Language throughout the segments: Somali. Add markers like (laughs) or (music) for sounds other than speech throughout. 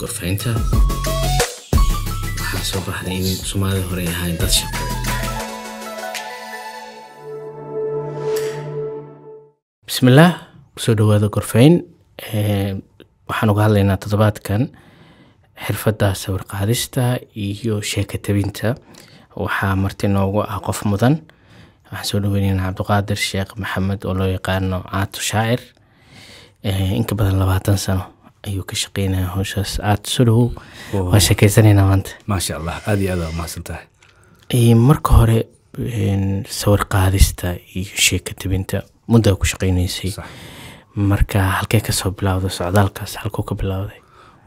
gorfaynta waxaa soo baxday in soomaalida horey ahayn dad shaqeeya bismillaah kusoo dhawaada gorfeyn ehm, waxaan uga hadlaynaa toddobaadkan xirfadda sawirqaadista iyo sheeka tabinta waxaa marti noogu ah qof mudan waxaan soo dhaweynaynaa cabduqaadir sheekh maxamed oo loo yaqaano caato shaacir ehm, inka badan labaatan sano ayuu ka shaqeynaya howshaas aad sudhow waa sheekeysanayna maanta maasha allah aad iyo aad waa mahadsan tahay marka hore sawir qaadista iyo sheeka tebinta muddaa ku shaqeynaysay marka halkee kasoo bilowda socdaalkaas halkuu ka bilowday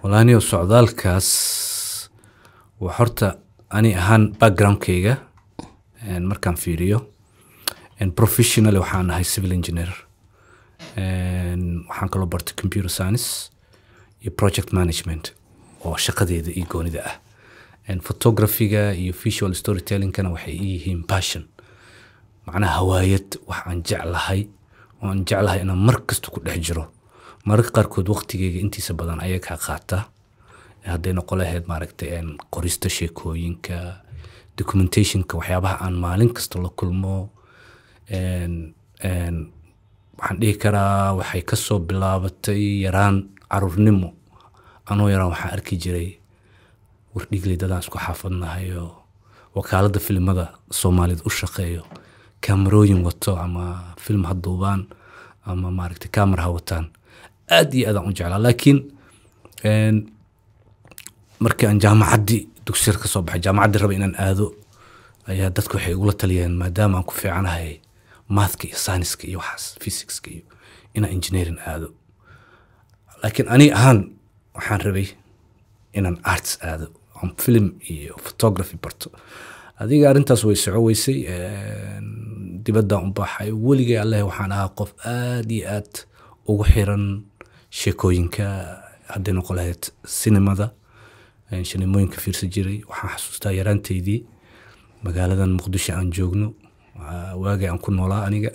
walaniyo socdaalkaas waa horta ani ahaan backgroundkayga markaan fiiriyo professional waxaan ahay civil engineer waxaan kaloo bartay computer science iyo project management oo shaqadeeda iyo goonida ah photographyga iyo visual storytellingkana waxay iyihiin passion macnaha hawaayad wax aan jeclahay oo aan jeclahay inaan mar kasta ku dhex jiro mararka qaarkood waqtigeyga intiisa badan ayay kaa qaataa hadday noqon lahayd maaragtay qorista sheekooyinka documentationka waxyaabaha aan maalin kasta la kulmo waxaan dhihi karaa waxay kasoo bilaabatay yaraan caruurnimo anuu yaraan waxaan arki jiray wardhigley dadaan isku xaafadnahayo wakaalada filimada soomaaliyed u shaqeeyo kaamarooyin wato ama film ha duubaan ama maaragta kaamar ha wataan aad iyo aadaan u jeclaa laakiin markii aan jaamacaddii dugsiar ka soo baxay jaamacaddii raba inaan aado ayaa dadku waxay igula taliyeen maadaama aan ku fiicanahay maathka iyo sayniska iyo waxaas physiska iyo inaan engineering aado laakiin ani ahaan waxaan rabay inaan arts aado oon film iyo photography barto adiga arintaas way socoweysay weysay dibaddan u baaxay weligay alleh waxaan ahaa qof aad iyo aad ugu xiran sheekooyinka hadday noqon lahayd sinemada sinimooyinka fiirsan jiray waxaan xasuustaa yaraanteydii magaaladan muqdisho aan joogno waagii aan ku noolaa aniga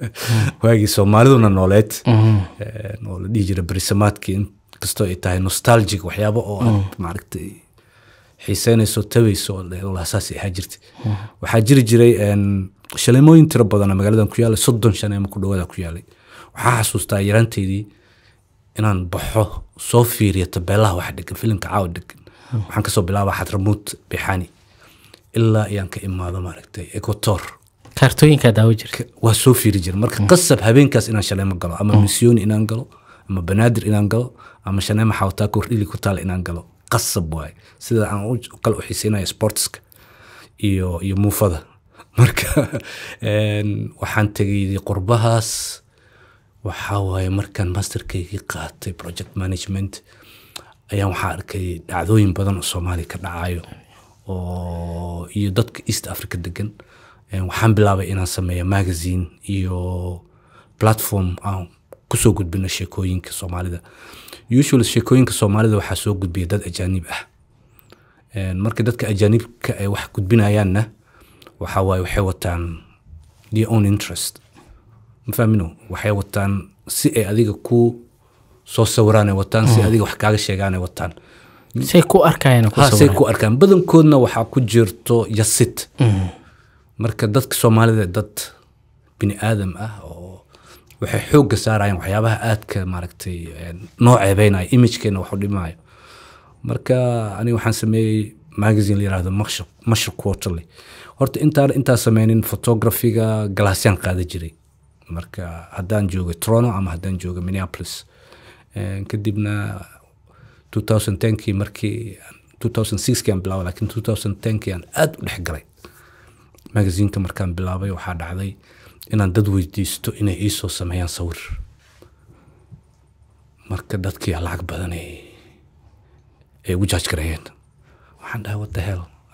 (laughs) waagii soomaaliduna nooleed mhm. eh, oo la dhihi jira berisamaadkii inkastoo ay tahay nostalgic waxyaabo oo aad mhm. maaragta xiiseynayso taweyso saas ahaa jirta mhm. waxaa jiri jiray shaleemooyin tiro badana magaaladan ku yaalay soddon shaneemo ku dhawada ku yaalay waxaa xasuustaa yaranteydii inaan baxo soo fiiriyo tabeelaha waxa dhegan filimka caawa dhegan waxaan kasoo bilaaba xadramuut bixani ilaa iyaan ka imaado maaragtay ekotor daawo kaartooyinkadaawajirwaa soo fiiri jira marka mm. qasab habeenkaas inaan shaleemo galo ama mm. misyooni inaan galo ama banaadir inaan galo ama shaleema xawtaa kordhili ku taal inaan galo qasab waaye sida aan kale u xiiseynaya sportska iyo iyo muufada (laughs) marka waxaan tegay qurbahaas waxaa waaye markaan masterkaygii qaatay project management ayaan waxaa arkay dhacdooyin badan oo soomaaliya ka dhacayo oo iyo dadka east africa degan Eh, waxaan bilaabay inaan sameeyo magazine iyo platform aan kusoo gudbino sheekooyinka soomaalida usual sheekooyinka soomaalida waxaa soo gudbiya dad ajaanib ah eh, marka dadka ajaanibka ay wax gudbinayaanna waxaa waxay wataan their own interest mafahmino waxay wataan si ay adiga ku soo sawiraan ay wataan si mm. adiga wax kaaga sheegaan ay wataan say ku arkayan say ku arkaan badankoodna waxaa ku jirto yasit mm marka dadka soomaalida dad bini aadam ah oo waxay xooga saarayaan waxyaabaha aadka maaragtay noo ceebeynaya imijkeena wax dhimaayo marka aniga waxaan sameeyey magazine la yirahdo mashir mashir quarterly horta intaan intaa sameynin photographiga galaasyaan qaadan jiray marka haddaan joogo trono ama haddaan joogo minneapolis kadibna 2010kii markii 2006kii aan bilaabay laakiin 2010kii aan aada u dhexgalay magaziinka markaan bilaabay waxaa dhacday inaan dad weydiisto inay iisoo sameeyaan sawir marka dadkiia lacag badan ay ugu jaaj waxaan dhahay wadda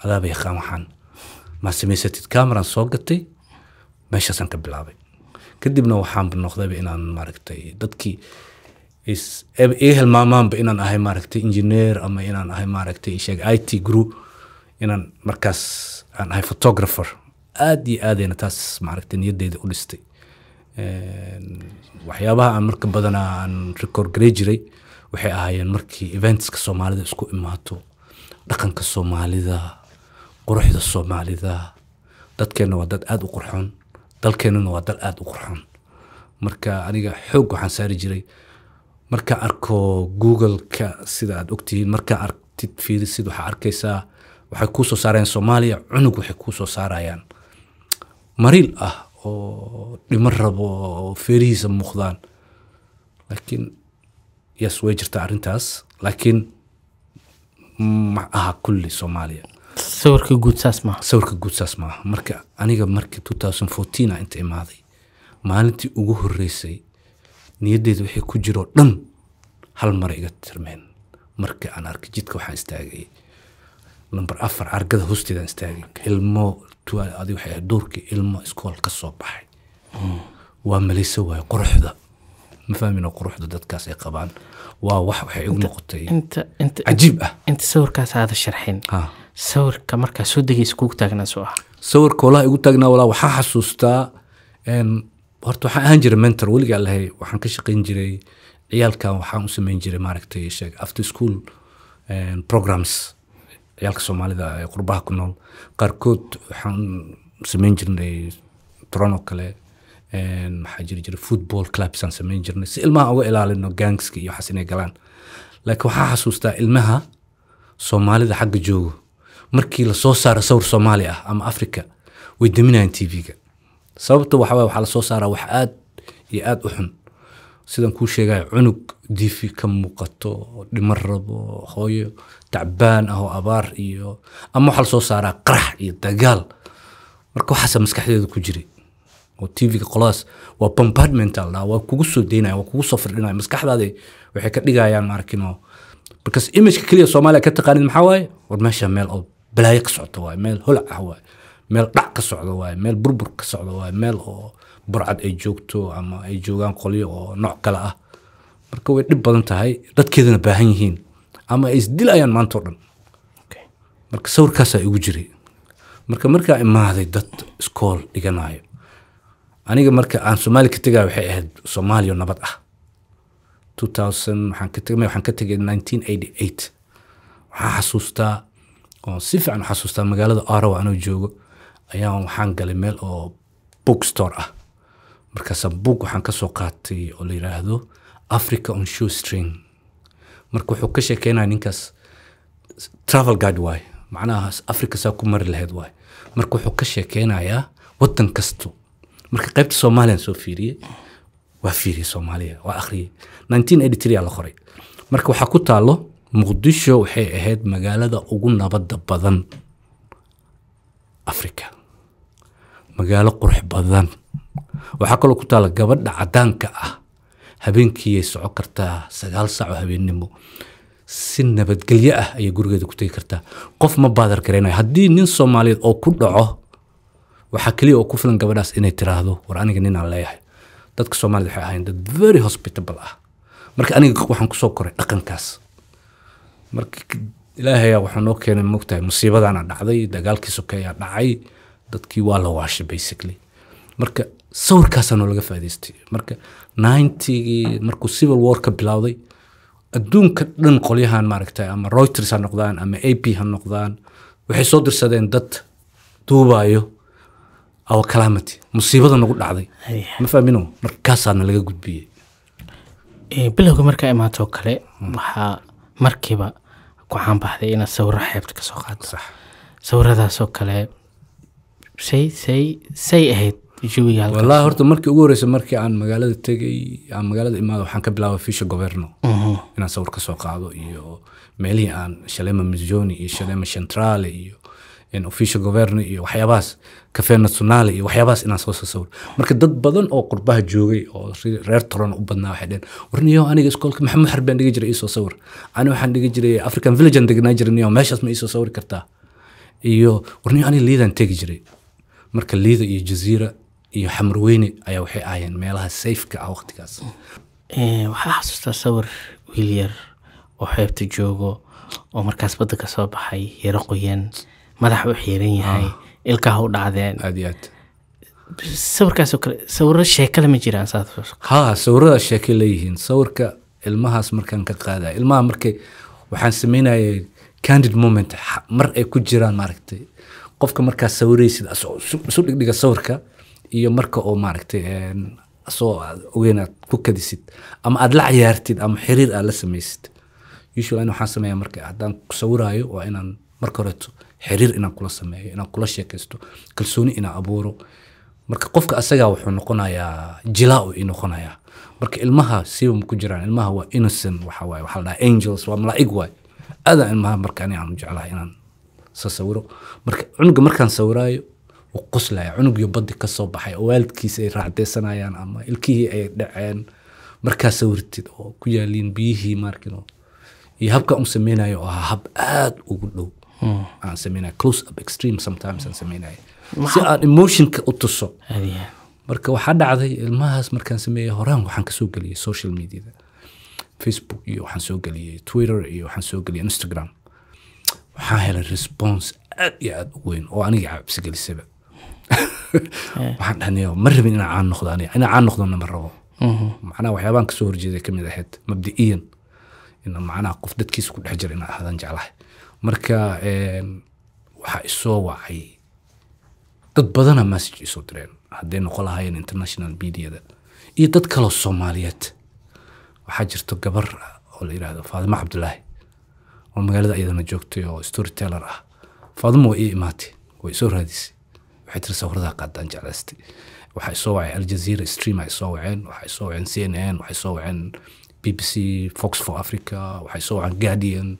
adaaba yaqaan waxaan maa samaysatid cameraan soo gatay meeshaasaan ka bilaabay kadibna waxaanba noqdayba inaan maaragtay dadkii iga hilmaamaanba inaan ahay maaragtay engineer ama inaan ahay maaragtay sheeg i t gru inaan markaas aan ahay photographer aada iyo aadayna taas maaragta niyadeyda u dhistay waxyaabaha aan marka badanaa aan record garey jiray waxay ahaayeen markii eventska soomaalida isku imaato dhaqanka soomaalida quruxda soomaalida dadkeenna waa dad aada u qurxoon dalkeennana waa dal aada u qurxoon marka aniga xoog waxaan saari jiray markaan arko google-ka sida aada ogtihiin markaa arktid fiirisid waxaa arkaysaa waxay kuu soo saarayaan soomaaliya cunug waxay kuu soo saarayaan maril ah oo dhimo rabo oo feerihiisa muuqdaan laakiin yes way jirtaa arintaas laakiin ma aha kulli soomaaliya sawirka guud saas maaha sawirka guud saas maaha marka aniga markii two thousand fourteen a inta imaaday maalintii ugu horreysay niyaddeeda waxay ku jiroo dhan hal mara iga tirmeen marka aan arkay jidka waxaan istaagay number afar argada hoosteedaan istaagay ilmo tuwaal adig waxay ilmo iskool ka soo baxay waa malayse waay quruxda ma fahmina quruxda dadkaas ay qabaan waa wax waxay igu noqotay cajiib ah inta sawirkaas aada sharxin sawirka markaa soo degaysa kugu taagnaa soo ah sawirka walaa igu taagnaa walaa waxaa xasuustaa horta waxaan ahaan jiray mentor weligaa lahay waxaan ka shaqeyn jiray ciyaalkan waxaan u samayn jiray maaragtay after school programs ciyaalka soomaalida ee qurbaha ku nool qaarkood waxaan sameyn jirnay tron kale maxaa jiri jiray football clubsaan sameyn jirnay si ilmaha uga ilaalino gangska iyo waxaas inay galaan laakiin waxaa xasuustaa ilmaha soomaalida xagga joogo markii lasoo saaro sawir soomaali ah ama africa way daminayaan t v-ga sababta waxaa waxaa lasoo saaraa wax aad iyo aada u xun sidaan kuu sheegaya cunug difi ka muuqato oo dhiman rabo hooyo tacbaan ah oo abaar iyo ama waxaa lasoo saaraa qarax iyo dagaal marka waxaasa maskaxdeeda ku jiray oo tv-ga qoladaas waa bombardmental waa kugu soo deynaya waa kugu soo firdhinaya maskaxdaada waxay ka dhigayaan maarkino markaas imageka keliya soomaaliya ka taqaanid maxaa waaye war meesha meel oo balaayo ka socto waaye meel holac ah waaye meel dhac ka socdo waaye meel burbur ka socdo waaye meel oo burcad ay joogto ama ay joogaan qolyo oo nooc kale ah marka way dhib badan tahay dadkeedana baahan yihiin ama ay isdilayaan maantao dhan marka sawirkaasaa igu jiray marka markaa imaaday dad iskool dhiganayo aniga marka aan soomaali ka tegaya waxay ahayd soomaaliya nabad ah waxaan ka tegay waxaan xasuustaa oon si fiican u xasuustaa magaalada arawa anoo joogo ayaa waxaan galay meel oo bookstore ah markaasaan buug waxaan kasoo qaatay oo la yidhaahdo africa on showstring marka wuxuu ka sheekeynaya ninkaas travel guide waay macnaha africa saa ku mari lahayd waay marka wuxuu ka sheekeynayaa waddan kasto marka qaybta soomaaliyaan soo fiiriyey waa fiiriyey soomaaliya waa akhriyey nineteen eighty three aa la qoray marka waxaa ku taalo muqdisho waxay ahayd magaalada ugu nabadda badan africa magaalo qurux badan waxaa kaloo ku taala gabadha cadaanka ah habeenkiiyay soco kartaa sagaal saac habeennimo si nabadgelyo ah ayay gurigeeda ku tegi kartaa qof ma baadar garaynayo haddii nin soomaaliyeed oo ku dhaco waxaa keliya oo ku filan gabadhaas inay tiraahdo war aniga nin leeyahay dadka soomaaliyed waxay ahayn dad very hospitable ah marka aniga waxaan kusoo koray dhaqankaas marka ilaahaya ah waxaa noo keenay mogtahay musiibadaana dhacday dagaalkii sokeeyaa dhacay dadkii waa la waashay basically marka sawirkaasa noolaga faaidaystay marka nintygii markuu civil war ka bilowday adduunka dhan qolyahan maaragta ama reuters ha noqdaan ama a p ha noqdaan waxay soo dirsadeen dad duubayo our calamity musiibada nagu dhacday ma fahmino markaasaana laga gudbiyey eh, bilowga markaa imaatoo kale waxaa markiiba ku caanbaxday inaad sawiro xeebta kasoo qaado sawiradaasoo kale say say say ahayd walaa horta markii ugu horeysa markii aan magaalada tegay aan magaalada imaado waxaan ka bilaabay fisha governo inaan sawir ka qaado iyo meelihii aan shalema mizoni iyo shalema centrale iyo ofisha governo iyo waxyaabahaas cafe nationale iyo waxyaabahaas inaan soo soo marka dad badan oo qurbaha joogay oo reer tolona u badnaa waxay dheen warniyo aniga iskoolka maxamud xar baan dhigi jiray iisoo sawir ani waxaan dhigi jiray african villagean degnaa jiray niyo meeshaas ma iisoo sawiri kartaa iyo warniyo aniga liidaan tegi jiray marka liida iyo jaziira iyo xamrweyne ayaa waxay ahaayeen meelaha sayfka ah waqtigaas waxaa xasuustaa sawir wiil yar oo xeebta joogo oo markaas badda ka soo baxay yaro qoyan madax u xiiran yahay ah. ilkaha u dhacdeen aad iyo kale sawiro sheekale ma jiraan saad sawirada sheeke leeyihiin sawirka ilmahaas markaan ka qaadaya ilmaha markay waxaan sameynayay candid moment mar ay ku jiraan maaragtay qofka markaa sawiraysid isu dhigdhiga sawirka iyo marka oo maaragtay soo ogeyn aad ku kadisid ama aada la cayaartid ama xiriir aad la samaysid usual waxaan sameeya marka haddaan ku sawiraayo waa inaan marka horeto xiriir inaan kula sameeyo inaan kula sheekaysto kalsooni inaan abuuro marka qofka asagaa wuxuu noqonayaa jilaa i noqonayaa marka ilmaha siibam ku jiraan ilmaha waa innocent waxa waxaa la angels waa malaa'ig waay aadaan ilmaha marka ani aan jeclahay inaan sa sawiro marka cunuga markaan sawiraayo qoslaya cunugyo badi kasoo baxay oo waalidkiis ay raacdeysanayaan ama ilkihii ay dhaceen markaa sawirtid oo ku yaaliin biyihii markino iyo habka un sameynayo oo ahaa hab aada ugu dhow hmm. aan sameynaya close up extreme sometimes aan sameynaya si aan emotionka u tuso marka waxaa dhacday ilmahaas markaan sameeyay horaan waxaan kasoo geliyay social mediada facebook iyo waxaan soo geliyay twitter iyo waxaan soo geliyay instagram waxaan helay response aada iyo aada u weyn oo aniga cabsi Eh. waxaan dhahna ma rabin inaa caan noqdo aniga inaa caan noqdona ma rabo mhm. macnaha waxyaabaan kasoo horjeeday kamid ahayd mabdi'iyan ina macnaha qof dadkiisa ku dhex jira inaa ahadan jeclahay marka waxaa isoo wacay dad badana message isoo direen hadday noqon lahaayeen international mediada iyo dad kaloo soomaaliyeed waxaa jirto gabar oo la yidhaahdo faadimo cabdulaahi oo magaalada iyadana joogtay oo storyteller ah faadimo waa ii imaatay waa isoo raadisay maxay tiri sawirada qaadaan jeclaystay waxay soo waceen aljazeera stream ay soo waceen waxay soo waceen c n n waxay soo waceen b b c fox for africa waxay soo waceen guardian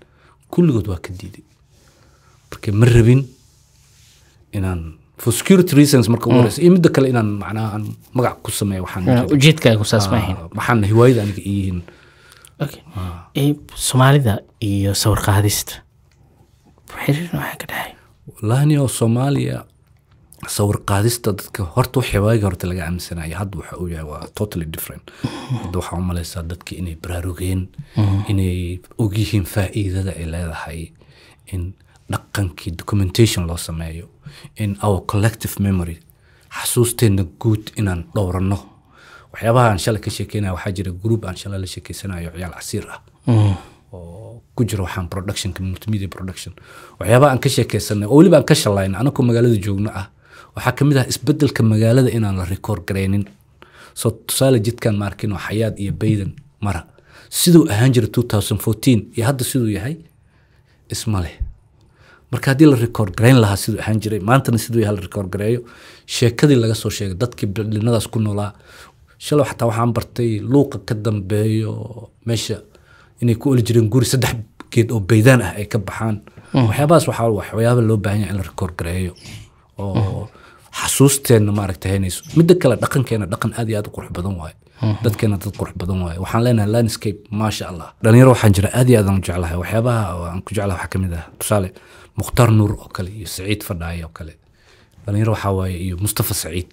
kulligood waa ka diiday marka ma rabin inaan for security reasons marka ugu mm. horeysa iyo midda kale inaan macnaha aan magac ku sameeyo waxaan ah, saas ma ahayn ah, hiwaayada aniga iyihiin ah. soomaalida iyo sawir qaadista xiriir waxaa ka dhexay wallahi nio soomaaliya sawir qaadista dadka horta wixii waagi horta laga aaminsanaya hadda waxa uu yahay waa totally different hadda waxaa u malaysaa dadka inay baraarugeen inay ogyihiin faa'iidada ay leedahay in dhaqankii documentation loo sameeyo in our collective memory xasuusteena guud inaan dhowrano waxyaabaha aan shalay ka sheekeynaya waxaa jira group aan shalay la sheekeysanayo ciyaal casiir ah oo ku jira waxaan productionka multimedia production waxyaabaha aan ka sheekeysanay oo weliba aan ka shalayna anakoo magaalada joogno ah waxaa kamid ah isbedelka magaalada inaan la record garaynin soo tusaale jidkan ma oo xayaad iyo baydan mara siduu ahaan jiray two iyo hadda siduu yahay isma leh marka haddii la record garayn lahaa siduu ahaan jiray maantana siduu yahay la record gareeyo sheekadii laga soo sheegay dadkii berlinadaas ku noolaa shalow xataa waxaan bartay luuqa ka dambeeyo meesha inay ku oli jireen guri saddex geed oo baydaan ah ay ka baxaan hmm. waxyaabahaas waxaa waxyaaba loo baahan yahay in la record gareeyo oo hmm xasuusteenna maaragta haynayso midda kale dhaqankeena dhaqan aad iyo aad u qurux badan waaye dadkeena dad qurux badan waaye waxaan leenahay landscape maasha allah dhalinyaro waxaan jira aad iyo aad aan u jeclahay waxyaabaha aan ku jeclahay waxaa kamid ah tusaale mukhtaar nuur oo kale iyo saciid fadhaaye oo kale dhalinyaro waxaa waaye iyo mustafa saciid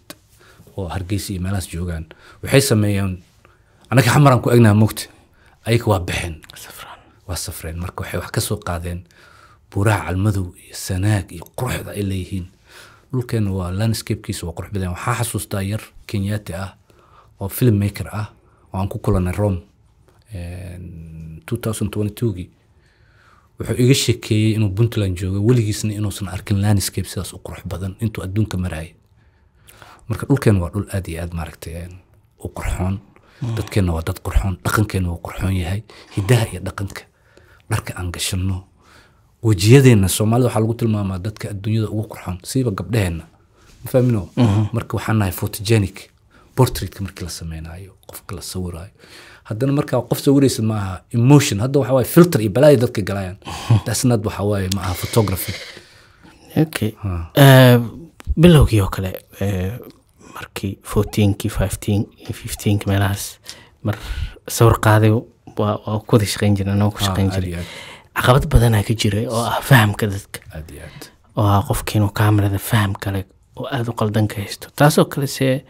oo hargeysa iyo meelahaas joogaan waxay sameeyeen annaga xamaraan ku egnaha moogta ayaga waa baxeen waa safreen marka waxay wax ka soo qaadeen buuraha calmadow iyo sanaag iyo quruxda ay leeyihiin dhulkeena waa landscapekiisa waa qurux badan waxaa xasuustaa yar kenyaati ah oo filmmaker ah oo aan ku kulanay rome gii wuxuu iga sheekeeyey inuu puntland joogo weligiisna inuusan arkin landscape sidaas u qurux badan intuu adduunka maraaya marka dhulkeen waa dhul aad iyo aad maaragtay u qurxoon mm. dadkeenna waa dad qurxoon dhaqankeena waa qurxoon yahay hidaha iyo dhaqanka dharka aan gashanno wejiyadeena soomaalida waxaa lagu tilmaamaa dadka adduunyada ugu qurxoon siiba gabdheheenna ma fahmino mhm. marka waxaan nahay photogenic portraitka markii la sameynaayo qofka la sawiraayo haddana markaa qof sawiraysid ma aha emotion hadda waxa waye filter iyo balaayo dadka galayaan dasnad mhm. waxa waaye ma photography okay eh, bilowgii oo kale eh, markii fourteenkii fifteen fifteenki meelahaas mar sawir qaaday waa kuwada shaqeyn jirnay noo ku ah, shaqeyn jiray caqabad badanaa ka jiray oo ah fahamka dadka oo ah qofka inuu kaamarada faham kale oo aada u qaldan ka haysto taasoo kale see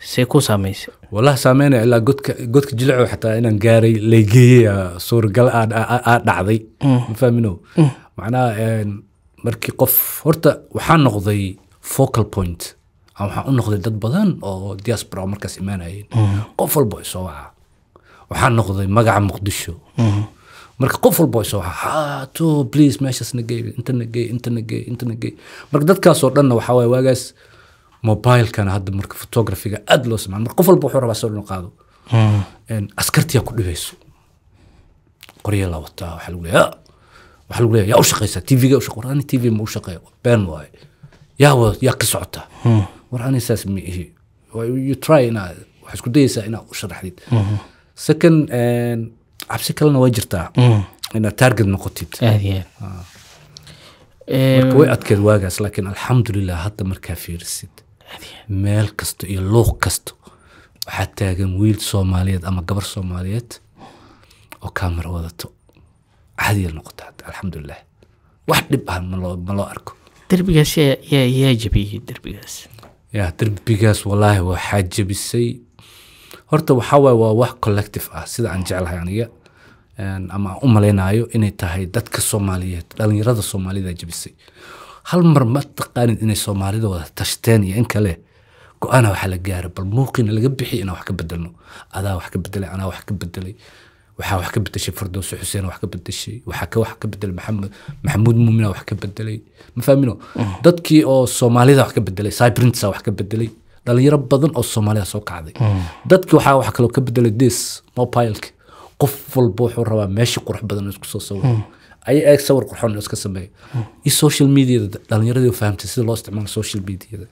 see ku saamaysa wallahi saameynaya ilaa godka godka jilico xataa inaan gaaray laygeeyey ah, suuragal aa dhacday mm. mafahmino mm. macnaha markii qof horta waxaa noqday focal point waxaa u noqday dad badan oo diaspora oo markaas imaanayeen mm. qof walba isoo waca waxaa noqday magaca muqdisho marka qof walba way soo hato please meeshaasna gey intana gey intana gey intana gey marka dadkaasoo dhanna waxaa waye waagaas mobilekana hadda marka photographyga aada loo samaa marka qof walba wuxuu rabaa soo dhan qaado hmm. askartiyaa ku dhibayso qorya wataa waxaa lagu leeyaa ah, waxaa lagu leeyaa yaa u shaqeysaa tvga ushaqe war ani tv ma u been waaye yaa wad yaa ka socotaa hmm. war saas ma you try inaa waxaa isku dayeysaa inaad u hmm. second cabsi kalena waa jirtaa mm. inaad taarget noqotid ah. marka way adkeed waagaas laakiin alxamdulilah hadda markaa fiirisid meel kasta iyo luuq kasta waxaa taagan wiil soomaaliyeed ama gabar soomaaliyeed oo kaamara wadato caadiya noqota hadda alxamdulilah wax dhib ah maloo ma loo arko derbigaas yaa jabiyey derbigaas ya derbigaas wallaahi waxaa jabisay horta waxawaay waa wax collective ah sida aan jeclahay aniga ama aan u malaynayo inay tahay dadka soomaaliyeed dhalinyarada soomaalida jabisay hal mar ma taqaanid inay soomaalida wada tashteen iyo in kale go-aana waxa la gaara bal muuqina laga bixi inaan wax ka bedelno adaa wax ka bedelay anaa wax ka bedelay waxaa wax ka bedeshay fardowsi xuseen wax ka bedeshay waxaa wax ka bedelay maxamed maxamuud muumina wax ka bedelay ma fahmino mm. dadkii oo soomaalida wax ka bedelay cybrinsa wax ka bedelay dhalinyaro badan oo soomaaliya soo kacday mm. dadki waxaa wax kaloo ka bedelay dees mobileki qof walba wuxuu rabaa meesha qurux badan isku soo sawiro mm. ay eeg sawir qurxoon iska sameeyo mm. iyo social mediada dhalinyaradii fahamtay sida loo isticmaalo social mediada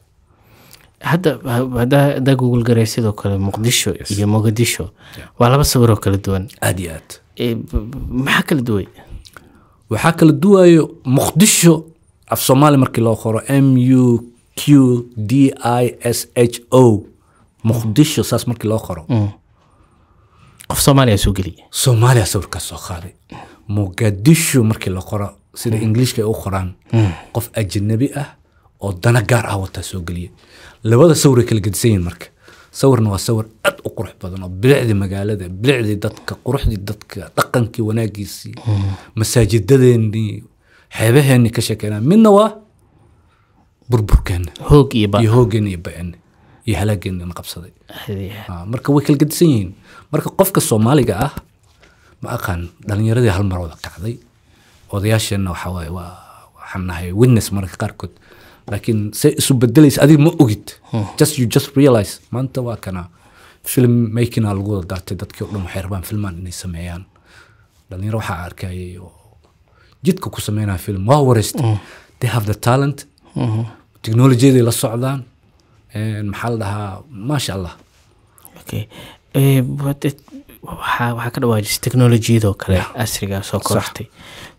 hadda haddaa google garey sidoo kale muqdisho iyo mogadisho waa laba sawiroo kala duwan aad iyo aad eh, maxaa kala duway waxaa kala duwayo muqdisho af soomaali markii loo qoro m u q d i s h o muqdisho saas markii loo qoro mm. qof soomaaliya soo geliya soomaaliya sawirkaas soo qaaday muqadisho markii la qoro sida ingiliishka mm. ay u qoraan mm. qof ajanabi ah oo dana gaar ah wataa soo geliya labada sawiray kala gedisan marka sawirna waa sawir aad u qurux badan oo bilicdii magaalada bilicdii dadka quruxdii dadka dhaqankii wanaagiisii masaajidadeenii xeebaheennii ka sheekeynaa midna waa burburkeena iyo hooggeena iyo ba-ana iyo halaageenan qabsaday ah, marka way kala gadisan yihiin marka qofka soomaaliga ah ma aqaan dhalinyaradii hal mar wada kacday odayaasheenna waxawaaye waa waxaan nahay witness mararka qaarkood laakiin say isu bedelaysa adiga ma ogid hmm. just you just realize maanta waa kana film makina lagu wada dadkii o dhan waxay rabaan filmaan inay sameeyaan dhalinyaro waxaa arkayay oo jidka ku sameynaya film waa wareystay hmm. they have the talent hmm technolojiyaday la socdaan maxaa la dhahaa maasha allah eh, waxaa ka dhawaajisay technolojiyadoo kale casrigaa soo kortay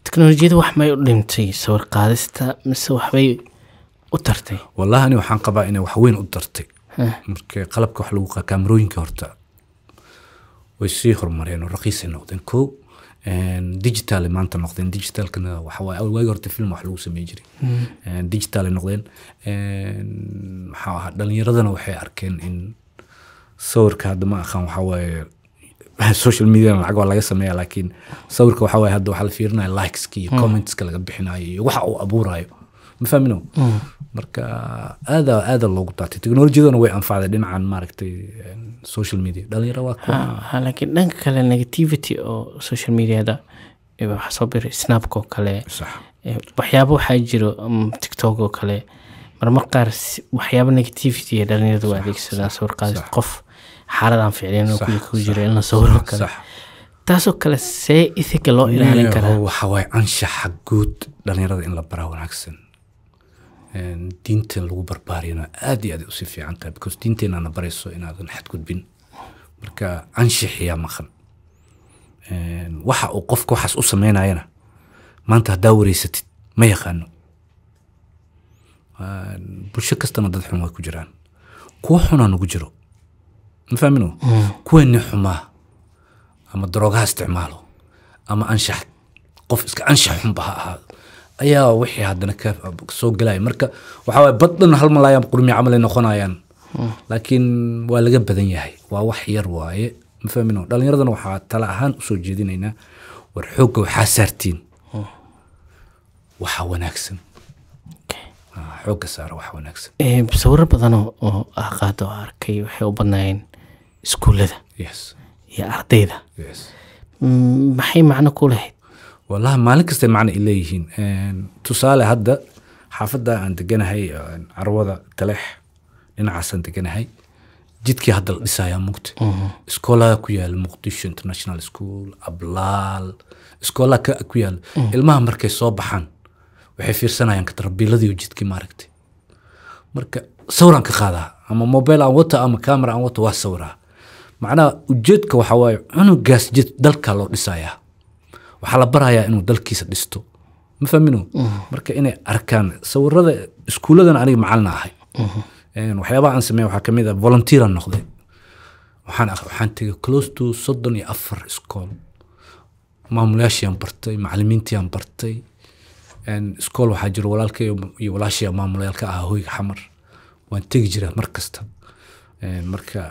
technolojiyada wax may u dhintay sawir qaadista mise waxbay u tartay wallahi ani waxaan qabaa inay waxweyn u tartay marka qalabka wax lagu kamerooyinka horta way sii horumareen oo raqiisay noqdeen koo digital maanta noqdeen digitalkana waxawaaye horta film wax lagu sameyn jiray hmm. digital noqdeen maxaa ahaa waxay arkeen in sawirka hadda ma aqaan waxawaaye (laughs) social media lacag waa laga sameeya laakiin sawirka waxawaaye hadda waxaa la fiirinaya likeska iyo hmm. commentska laga bixinayo iyo waxa uu abuurayo ma fahmino marka aada aada loogu daatay technolojiyaduna way anfacday dhinacan maaragtay social media dhalinyaro waa ah, ah, laakiin dhanka kale negativity oo social mediada waxaa soo biray snapko kale waxyaabo waxaa jiro mm, tiktok oo kale marma qaar waxyaabo negativity ee dhalinyarada u adeegsadaan sawir qaadis qof xaalad aan ficlin kuwi ku jira in la sawiro kale taasoo kale see ithinka loo ilaalin karaa waxa waaye anshaxa guud dhalinyarada in la baraa wanaagsan diinten lagu barbaariyana aad iyo aad usi fiican tahay because diinteenana barayso inaadan xadgudbin marka anshixiyaa maqan waxa uu qofka waxaas u sameynayana maanta haddaa wareysatid ma yaqaano bulsho kastana dad xun way ku jiraan kuwa xunaa nagu jiro ma mafahmin mm. kuweeni xumaa ama daroogaha isticmaalo ama anshax qof iska anshax xunba ha ahaado ayaa wixii haddana ka ah soo galaya marka waxaa waye bad dhan hal malaayaan noqonayaan hmm. laakiin waa laga badan yahay waa wax yar waaye ma fahmino dhallinyaradana waxaa tala ahaan usoo jeedinaynaa war xoogga waxaa saartiin hmm. waxaa wanaagsan ah, xoogga saara waxaa wanaagsan eh, sawiro badan oo ah qaado arkay waxay u badnaayeen iskuullada iyo ardayda mm, maxay macno ku lahayd walahi maalin kasta macna ay leeyihiin tusaale hadda xaafadda aan deganahay carwada taleex dhinacaasaan deganahay jidkii hadda la dhisayaa mugta iskoolaa ku yaala muqdisho international school ablaal iskoolaa ku yaala mm. ilmaha markay soo baxaan waxay fiirsanayaan katarbiiladiiyo jidkii maaragtay marka sawiraan ka qaadaa ama mobile aan wata ama camera aan wata waa sawiraa macnaha ujeedka waxaa waaye cunugaas jid dalkaa loo dhisayaa waxaa la barayaa inuu dalkiisa dhisto ma fahmino mm-hmm. marka inay arkaan sawirada iskuulladan aniga macalin ahay mm-hmm. waxyaabaha aan sameeya waxaa kamid ah volunteer aan noqday waxaan tegay close to soddon iyo afar iskool maamulayaashiiaan bartay macalimiintiiaan bartay iskool waxaa jiro walaalkay iyo walaashii maamulayaalka ahaa hoyga xamar waan tegi jiraa mar kasta marka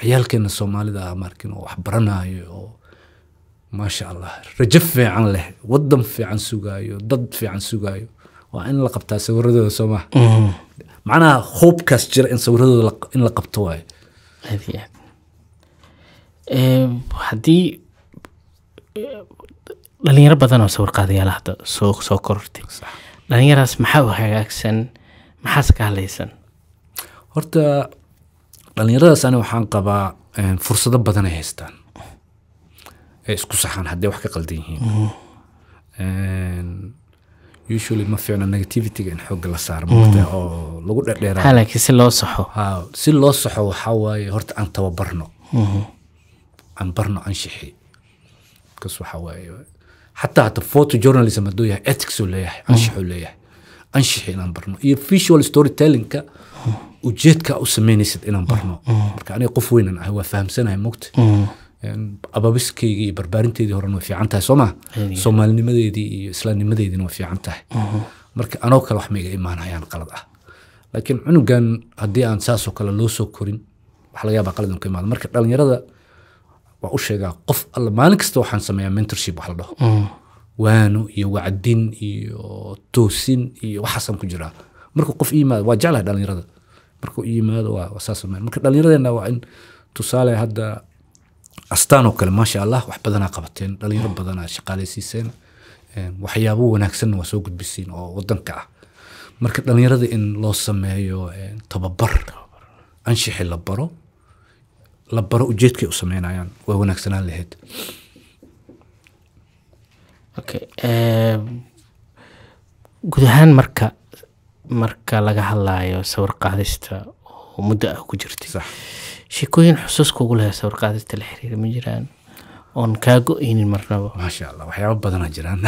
ciyaalkeena soomaalida ah maarkin oo wax baranayo oo maasha allah rajo fiican leh wadan fiican sugaayo dad fiican sugaayo waa in la qabtaa sawiradooda soo mm-hmm. macnaha hoobkaas jira in sawiradooda in la qabto waayo ehm, haddii dhalinyaro badan oo sawir qaadayaal hadda soo soo korortay dhalinyaraas maxaa u hagaagsan maxaas ka hadlaysan horta dhalinyaradaas ani waxaan qabaa ehm, fursado badan ay haystaan isku saxaan hadday wax ka qaldan yihiin usually ma fiicno negativityga in xoogga la saaro mata mm. oo lagu dherdheeraalaakiin loo saxo si loo saxo waxaa waaye horta aan tababarno mm-hmm. aan barno anshixi kas waxaa waaye xataa hata photo journalism hadduu yahay ethics leeyahay anshixuu mm. leeyahay anshixi inaan barno iyo visual storytellingka mm. ujeedka u sameynaysid inaan barno marka aniga qof weynan ah waa fahamsanahay mogta abaabiskayga iyo barbaarinteedii horena way fiican tahay soo maa soomaalinimadeedii iyo islaamnimadeedina way fiican tahay marka anoo kale wax maiga imaanayaan qalad ah laakiin cunugan haddii aan saasoo kale loo soo korin waxa laga yaabaa qalad inu ka imaado marka dhalinyarada waa u sheegaa qof alla maalin kasta waxaan sameeyaa mentorship wax la dhaho waano iyo wacdin iyo toosin iyo waxaasaan ku jiraa markuu qof i waa jeclahay dhalinyarada markuu i waa saas marka dhalinyaradeenna waa in tusaale hadda astaanoo kale maasha allah wax badanaa qabateen dhalinyaro badanaa shaqaalaysiiseen waxyaabo wanaagsanna waa soo gudbisiin oo wadanka ah marka dhalinyarada in loo sameeyo tababar anshixi la baro la baro ujeedkay u sameynayaan waa wanaagsanaan laheyd guud ahaan marka marka laga hadlayo sawir qaadista oo muddo ah ku jirtay sheekooyin xusuus kugu lahay sawirqaadista la xiriira ma jiraan oon kaa go-aynin marnaba maasha allah waxyaabo badanaa jiraan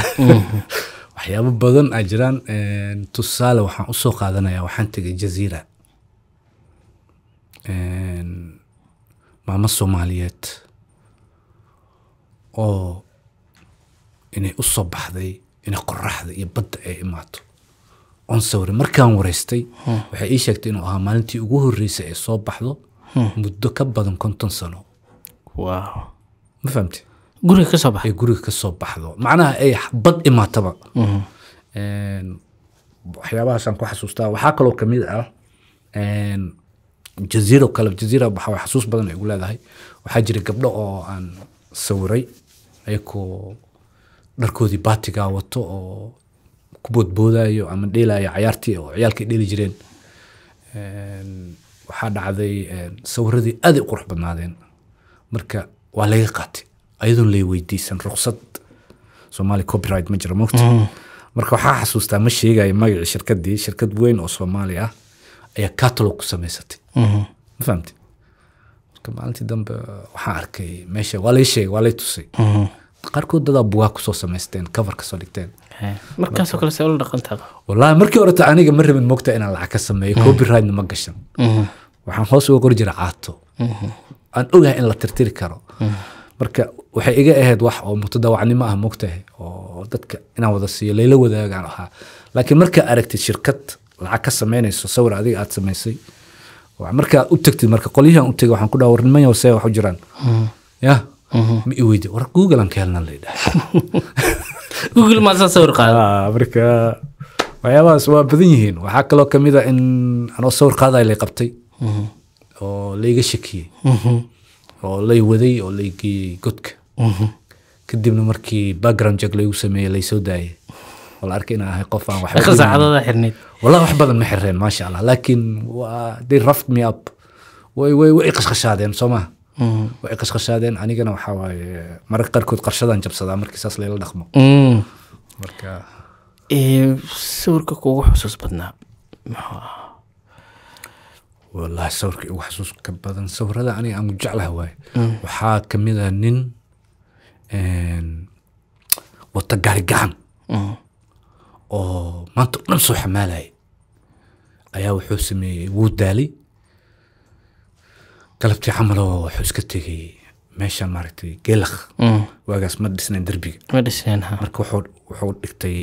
waxyaabo badan a jiraan mhm. (laughs) tusaale waxaan usoo qaadanayaa waxaan tegay jaziira maamo soomaaliyeed oo inay usoo baxday inay qoraxda iyo badda ay imaato oon sawira markaan wareystay hmm. waxay ii sheegtay inuu ahaa maalintii ugu horreysay ay soo baxdo Hmm. muddo ka badan konton sano ma fahamti guriga kasoo baxay guriga kasoo baxdo macnaha ay bad imaataba hmm. waxyaabahaasaan ku xasuustaa waxaa kaloo kamid ah jaziiro kale jaziira waxa xasuus badan ay igu leedahay waxaa jira gabdho oo aan sawiray ayakoo dharkoodii baatigaa wato oo ku boodboodayo ama dheelayo cayaartii oo ciyaalkay dheeli jireen waxaa dhacday eh, sawiradii aaday u qurux badnaadeen marka waa laga qaatay ayadoon lay weydiisan ruqsad somalia copyright ma jiro mogta mm. marka waxaa xasuustaa ma sheegayo magacii shirkadii shirkad weyn oo soomaali ah ayaa catalog ku samaysatay mm-hmm. ma fahamti marka maalintii dambe waxaan arkay meesha waa lay sheegay waa lay tusay mm-hmm. qaarkood dadaa bugaa kusoo samaysteen cover kasoo dhigteen Eh. markaasoo kale see ula dhaqantaa wallaahi markii horeta aniga ma rabin mogta inaan lacag ka sameeyo mm. copyrightna ma gashan mm-hmm. waxaan hoos uga qori jira caato mm-hmm. aan ogahay in la tirtiri karo mm-hmm. marka waxay iga ahayd wax oo mutadawacnimo ah mogtahay eh, oo dadka inaan wada siiyo layla wadaagaan ahaa laakiin markaa aragtid shirkad lacag ka samaynayso sawir adiga aad samaysay markaa u tagtid marka qolyahan u tegay waxaan ku dhaha warniman wax u jiraan yah ma i weydi war google ka helna laydhaha (laughs) google maa saa soo marka waxyaabahaas waa badan yihiin waxaa kaloo kamid a ah in anoo sawir qaadaya lay qabtay uh-huh. oo layga shakiyey uh-huh. oo lay waday oo lay geeyey godka uh-huh. kadibna markii background jag laygu sameeyey lay soo daayay oo la arkay inaan ahay qof aan waxsaacadada xirneyd wallahi wax badan ma xireen maasha allah laakiin waa they roughed me up way way way qashqashaadeen soo maha Mm. way qashqashaadeen anigana waxaa waaye mararka qaarkood qarshadan jabsadaa markii saas layla dhaqmo mm. marka sawirka kuugu xusuus badnaa muxuu ahaa wallaahi sawirka igu xasuuska badan sawirada aniga aan jeclaha waaye mm. waxaa kamid a ah nin wata gaari gacan oo maanta o dhan soo xamaalayay ayaa wuxuu sameeyey wuu daalay galabtii camalo wuxuu iska tegay meesha maaragtay gelakh mm. waagaas ma dhisnayn derbiga ma dhisnayn marka wuxuu wuxuu dhigtay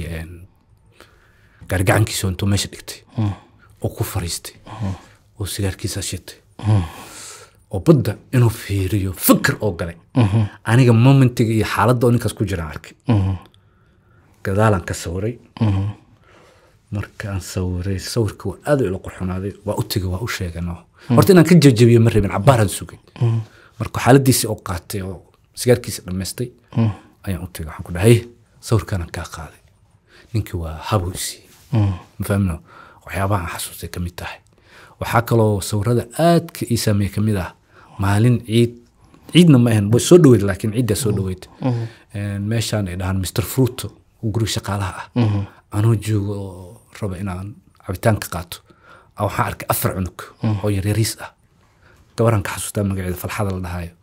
gaarigacankiisa intuu meesha dhigtay oo mm. ku fariistay oo mm. sigaarkiisa shitay oo badda inuu fiiriyo fikir oo galay mm-hmm. aniga momentiga iyo xaaladda oo ninkaas ku jiraan arkay mm-hmm. gadaalaan ka sawiray markaan mm-hmm. sawiray sawirka waa aad ila qurxunaaday waa u tegay waa u sheeganoo horta inaan ka jabjabiyo ma rabin cabaaraan sugay marka xaaladiisii oo qaatay oo sigaarkiisi dhammaystay ayaan u tegay waxaan ku dhahay sawirkaanaan kaa qaaday ninkii waa haboysii mafahmno waxyaabahaan xasuustay ka tahay waxaa kaloo sawirada aadka ii saameeye ka mid ah maalin ciid ciidna ma ahan way soo dhaweyd laakiin ciiddaa soo dhaweyd meeshaan ay dhahaan mr fruto oo guriga shaqaalaha ah anoo joogo oo raba inaan cabitaan ka qaato waxaa arkay afar cunug oo yaryariis ah gabaran ka xasuustaa magaceeda falxada la dhahaayo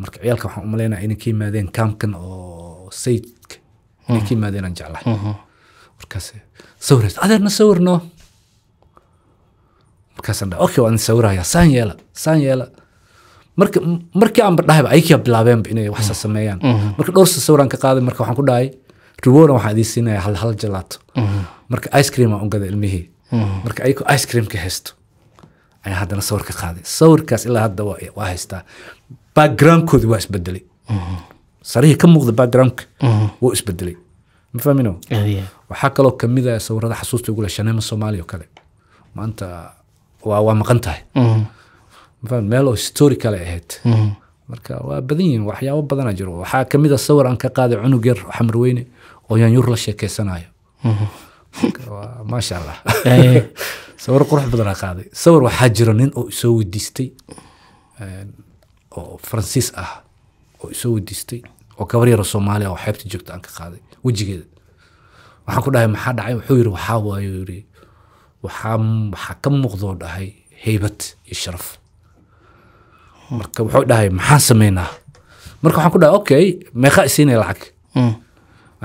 marka ciyaalka waxaan umalaynaya inay ka yimaadeen kaamkan oo sayidka inay ka yimaadeen jeclahay markaas sawirays adeerna sawir markaasaan dhahay okay waan sawirayaa saan yeela saan yeela marka markii aanba dhahayba ayakiyaa bilaabeenba inay waxsa sameeyaan marka dhowrsa sawiraan ka qaaday marka waxaan ku dhahay riwona waxaan idiin siinaya hal hal jalaato marka ice cream aan ugaday ilmihii marka ayagoo ice creamka haysto ayaa haddana sawirka qaaday sawirkaas ilaa hadda waa haystaa backgroundkooda waa isbedelay sarihii ka muuqda backgroundka wuu isbedelay ma fahmino waxaa kaloo kamid ah sawirada xasuusta ugu leshaneema soomaaliya oo kale maanta waa waa maqan tahay meel oo histori kale ahayd marka waa badan yihin waxyaabo badana jiro waxaa kamid a ah sawir aan ka qaaday cunug yar xamar weyne oo yaanyuur la sheekeysanayo maasha allah (laughs) eh, sawir qurux badanaa qaaday sawir waxaa jiro nin oo isoo weydiistay oo faransiis ah oo isoo weydiistay oo gabar yaro soomaaliya ah oo xeebta joogta aan ka qaaday wejigeeda waxaan ku dhahay maxaa dhacay wuxuu yiri waxaa waayo yiri waxaa waxaa ka muuqdoo dhahay heybad iyo sharaf marka wuxuu dhahay maxaan sameynaa marka waxaan ku dhahay okay meeqa isiinaya lacag mm.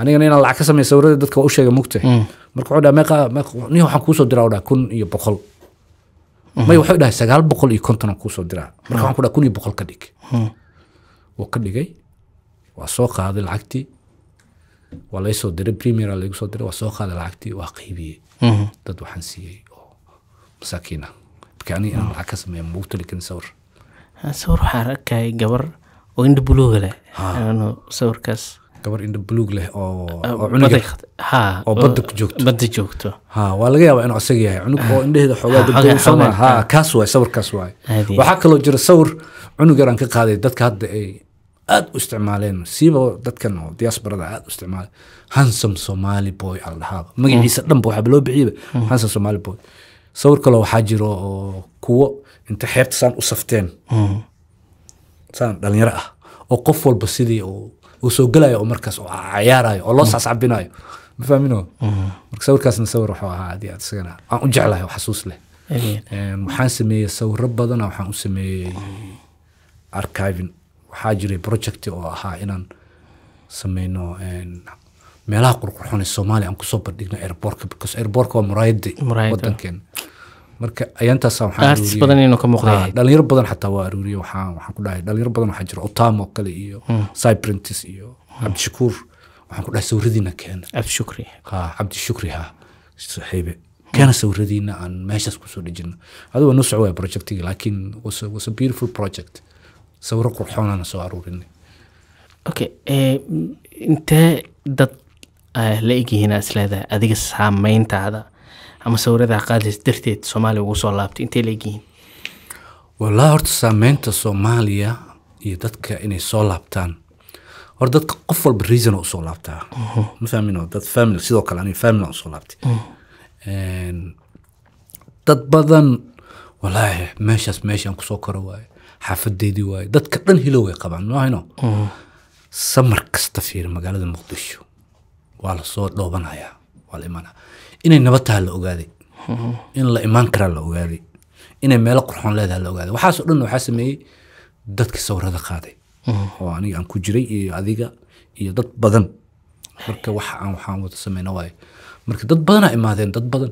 anigana inaan lacag ka sameeya sawirada dadka waa u sheega mugtahay mm marnin waxaan kuusoo diraa dha kun iyo boqol may wuxuu dhahay sagaal boqol iyo kontonaan kuusoo diraa marka waxaan kun iyo boqol ka dhig ka dhigay waa soo qaaday lacagti waa laga soo diray premier lagu soo diray waa soo qaaday lacagtii waa qaybiyey dad waxaan siiyey oo masaakiin ah marka ani inaan lacag ka sameeya magu tali karin sawir sawir waxaan arkayay gabar oo indha buluuga leh sawirkaas gabar indha buluug leh oo ah, bada joogtbada joogto waa laga yaaba inuu asaga yahay cunug oo indheheeda xoogaa ah, ah, kaas waay sawirkaas waay waxaa kaloo jira sawir cunug yar ka qaaday dadka hadda ay aada u isticmaaleen siiba dadkan oo diasporada aada u isticmaale hansom somali boy ala mm. magaciisa dhanba waxaaba loo bixiyaba mm. hansom somali boy sawir kaloo waxaa jiro oo kuwo inta xeebta saan u safteen mm. saan dhalinyaro ah oo qof walba sidii uu oo soo galayo oo markaas oo cayaarayo oo loo saascabinayo ma fahmino marka sawirkaasna sawir wuxuu ahaa adi aad isagana aan u jeclahay oo xasuus leh waxaan sameeyey sawiro badana waxaan u sameeyey archivin waxaa jiray project oo ahaa inaan sameyno meelaha qurqurxoon ee soomaaliya aan kusoo bandhigno airborka because airborka waa muraayadii wadankeena marka ayaantaasa dhalinyaro badan xataa waa aruuriye waxaan ku dhahay dhalinyaro badan waxaa jira otamo kale iyo cybrentis hmm. iyo cabdishakuur waxaan ku dhahay sawiradiina keena cabdishukri cabdishukri ha saxiibe keena sawiradiina aan meeshaas kusoo dhejino adigu waa noo laakiin was a beautiful project sawiro qurxoonana soo aruurinay okay eh, intee dad eh, la egyihiin isleedahay adiga saameyntaada ama sawiradaha qaadis darteed soomaaliya ugu soo laabtay intay leegyihiin walaa horta saameynta soomaaliya iyo dadka inay soo laabtaan hor dadka qof walba reason usoo laabtaa mhm. ma fahmin dad family sidoo kale aniga family usoo laabtay mhm. dad badan walaahi meeshaas meeshaan kusoo koro waaye xaafadeydii waaye dadka dhan hilo way qabaan maahino mhm. samar kasta fiir magaalada muqdisho waa lasoo dhoobanaya waa la imanaya inay nabad taha la ogaaday in la imaan karaa la ogaaday inay meelo qurxoon leedaha la ogaaday waxaasoo dhan waxaa sameeyey dadka sawirada qaaday oo aniga aan ku jiray iyo adiga iyo dad badan marka waxa aan waxaan wada sameyna waaye marka dad badanaa imaadeen dad badan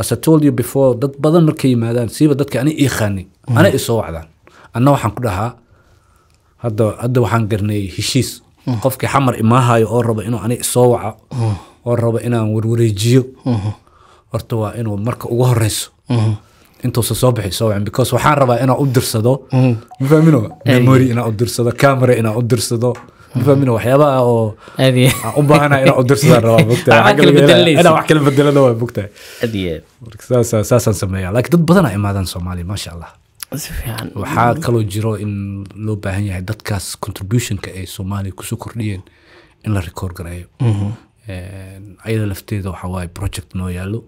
as told you before dad badan markay yimaadaan siiba dadka ani iiqaanay ana i soo wacdaan anna waxaan ku dhahaa hadda hadda waxaan garnayey heshiis qofkii xamar imaahayo oo raba inuu ani isoo waco oo rabo inaan warwareejiyo horta waa inuu marka ugu horeyso intuusa soo bixi because waxaan rabaa inaan u dirsado mafahmino memory inaan u dirsado camera inaan u dirsado mafahmino waxyaabaha oo u baahanaa inaan u dirsadaan rabaa bogtainaan (laughs) wax kala bedelana waa bogtahay saasaan sameeyaa laakiin dad badanaa imaadaan soomaaliya maasha allah waxaa kaloo jiro in loo baahan yahay dadkaas contributionka ay soomaaliya kusoo kordhiyeen in la record gareeyo Eh, ayada lafteeda waxawaaye project noo yaalo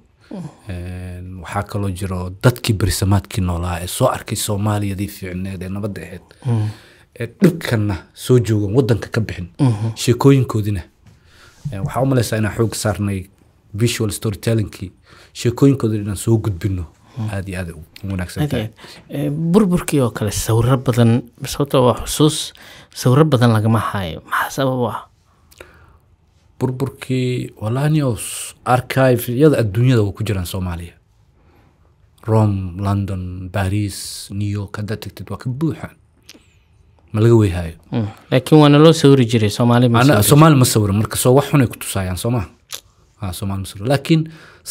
eh, waxaa kaloo jiro dadkii berisamaadkii noolaa ee soo arkay soomaaliyadii fiicneed ee nabadda ahayd ee eh, dhibkana soo joogan wadanka ka bixin sheekooyinkoodina waxaa u maleysaa inaan xoog saarnay visual storytellingkii sheekooyinkoodina inaan soo gudbino aad iyo aada u burburkii oo kale sawiro badan sababto ah waa xusuus sawiro badan lagama haayo maxaa sabab u ah burburkii olanews archiveyada adduunyada waa ku jiraan soomaaliya rome london baris new york haddaad tagtid waa ka buuxa ma laga weyhaayo hmm, laakiin waana loo sawiri jiray soomaali ma sawiran marka soo wax xunay ku tusaayaan soomaha ah, somal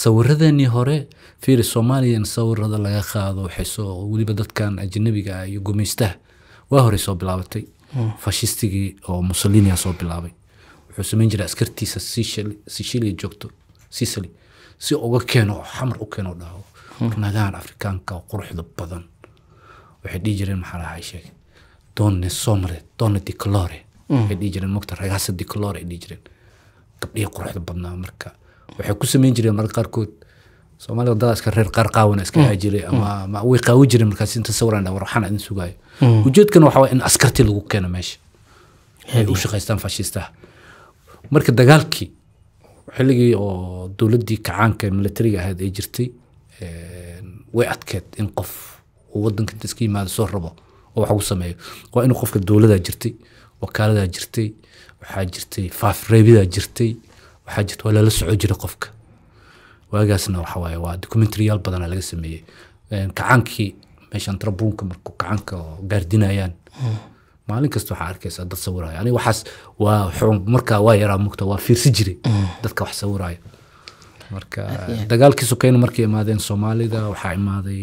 sawiradeenii hore fiiri soomaaliya in sawirada laga qaado xeso weliba dadkan ajanabiga ah iyo gumaystaha waa horey soo bilaabatay hmm. fashistigii oo mussoliniya soo bilaabay wuxuu samayn jiray askartiisa sicilia joogto sicily si uga keeno oo xamar u keeno dhaho nagaan afrikaanka quruxda badan waxay dhihi jireen maxaa lahaa sheeg doonne somre doonne diclore hmm. waxay dhihi jireen mogta ragasa diclore ay dhihi jireen gabdhihii quruxda badnaa marka waxay ku samayn jireen marka qaarkood soomaalida dada iska reer qaar qaawana iska hmm. haa ama hmm. way qaawi jireen markaas inta sawiraan war waxaan idin sugaayo ujeedkana waxaa waa in askartii lagu keeno meesha ay u shaqaystaan faashiistaha marka dagaalkii xilligii oo dowladii kacaanka militariga ahayd ay jirtay way adkeed in qof uu wadanka iska yimaado soo rabo oo wax ugu sameeyo waa inuu qofka dowladaa jirtay wakaaladaa jirtay waxaa jirtay faafreebidaa jirtay waxaa jirta waa lala soco jiray qofka waagaasna waxa waaye waa documentaryyaal badanaa laga sameeyey kacaankii meeshaan trabuunka markuu kacaanka gaardinayaan maalin kasta waxaa arkaysaa dad sawiraya aniga waxaas waa xuun markaa waa yaraa mugta waa fiirsi jiray dadka wax sawiraya marka dagaalkii sokeyna markay imaadeen soomaalida waxaa imaaday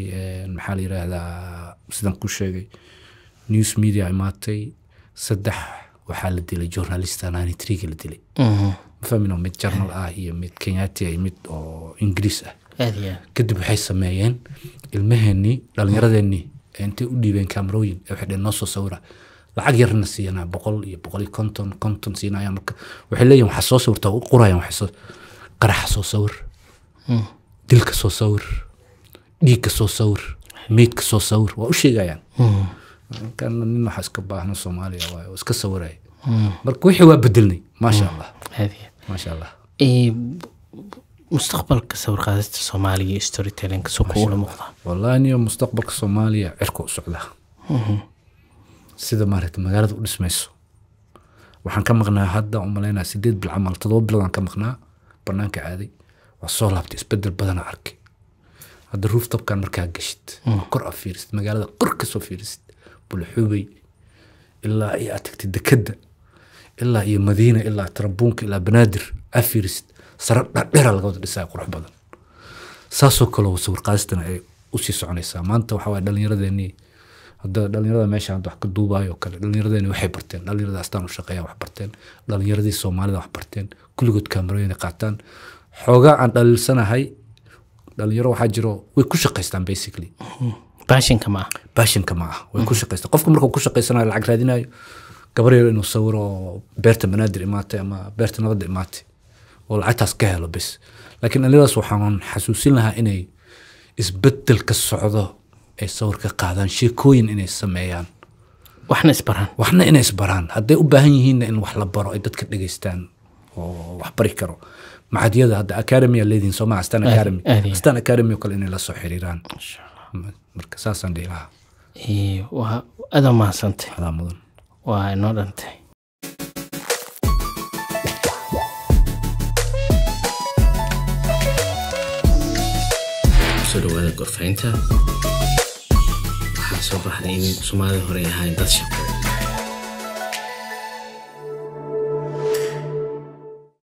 maxaa la yiraahdaa sidaan ku sheegay news media imaatay saddex waxaa la dilay journalista nani la dilay mhm. mafahmino mid jarnal ah iyo mid kenyaati ah iyo mid oo ingiriis ah kadib waxay sameeyeen ilmaheenii dhalinyaradeenii intay u dhiibeen kaamarooyin waxay dheen noo soo sawira lacag yarna siina boqol iyo boqol iyo konton konton siinaya marka waxay leeyihin waxaa soo sawirta u qurayaan waxay qaraxa soo sawir hmm. dilka soo sawir dhiigka soo sawir meydka soo sawir waa u sheegayaan hmm. kana nin waxaa iska baahna soomaaliya waaye iska sawiraya hmm. marka wixii waa bedelnay maasha allah maasha allah mustaqbalka sawir qaadista soomaaliya iyo storytellinka soo kuula wallahi niyo mustaqbalka soomaaliya cirka u socdaa sida maaragta magaalada u dhismayso waxaan ka maqnaa hadda umalaynaa sideed bil camal todoba biloodaan ka maqnaa banaanka aaday waa soo laabtay isbedel badana arkay hadda ruuftabkan markaa geshid hmm. kor a fiirisid magaalada qor kasoo fiirisid bulxubey ilaa iyo aad tagtid dekedda ilaa iyo madiina ilaa tarabuunka ilaa banaadir a fiirisid sare dhadheera laga wada dhisaa qurux badan saasoo kaleo sawir ay usii soconaysaa maanta waxa waye dhallinyaradeenii hadda dhalinyarada meesha hadda wax ka duubayo kale dhalinyaradeen waxay barteen dhalinyarada astaan u shaqeeyaan wax barteen dhalinyaradii soomaalida wax barteen kulligood kaamarooyina qaataan xoogaa aan dhaliilsanahay dhalinyaro waxaa jiro way ku shaqaystaan basically baashinka mm-hmm. ma aha baashinka way ku mm-hmm. shaqaystaan qofka markuu ku shaqaysanayo lacag raadinayo gabar yar inuu sawiro beerta banaadir imaatay ama beerta nabadda imaatay oo lacagtaas ka helo bis laakiin dhalinyaradaas waxaan xasuusin lahaa inay isbedel ka socdo ay sawir ka qaadaan sheekooyin inay sameeyaan waxna isbaraan waxna inay isbaraan hadday u baahan yihiinna in wax la baro ay dadka dhegaystaan oo wax bari karo macadyada hadda academya leediin sooma astan academy astan academy oo kale inay lasoo xiriiraan marka saasaan dhihi lahaa waa aada mahadsantay adaa waa inoo dhantay soo dhawaada gorfaynta waxaa soo baxday inay soomaalida horey ahayn dad shaqeeya